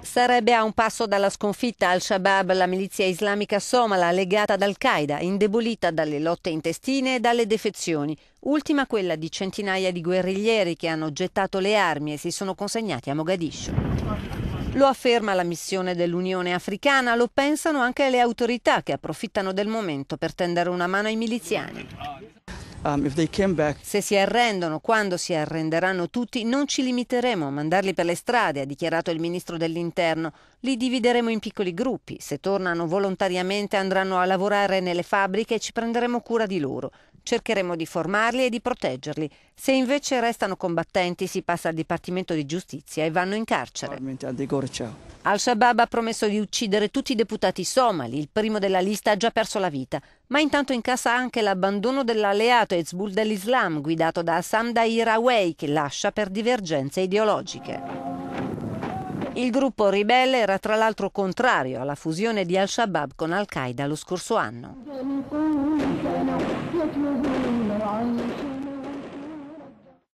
Sarebbe a un passo dalla sconfitta al-Shabaab, la milizia islamica somala legata ad Al-Qaeda, indebolita dalle lotte intestine e dalle defezioni. Ultima quella di centinaia di guerriglieri che hanno gettato le armi e si sono consegnati a Mogadiscio. Lo afferma la missione dell'Unione Africana, lo pensano anche le autorità che approfittano del momento per tendere una mano ai miliziani. Um, Se si arrendono, quando si arrenderanno tutti, non ci limiteremo a mandarli per le strade, ha dichiarato il ministro dell'Interno. Li divideremo in piccoli gruppi. Se tornano volontariamente andranno a lavorare nelle fabbriche e ci prenderemo cura di loro. Cercheremo di formarli e di proteggerli. Se invece restano combattenti si passa al Dipartimento di Giustizia e vanno in carcere. Al-Shabaab ha promesso di uccidere tutti i deputati somali, il primo della lista ha già perso la vita, ma intanto incassa anche l'abbandono dell'alleato Hezbollah dell'Islam guidato da Assam Dairaway che lascia per divergenze ideologiche. Il gruppo ribelle era tra l'altro contrario alla fusione di Al-Shabaab con Al-Qaeda lo scorso anno.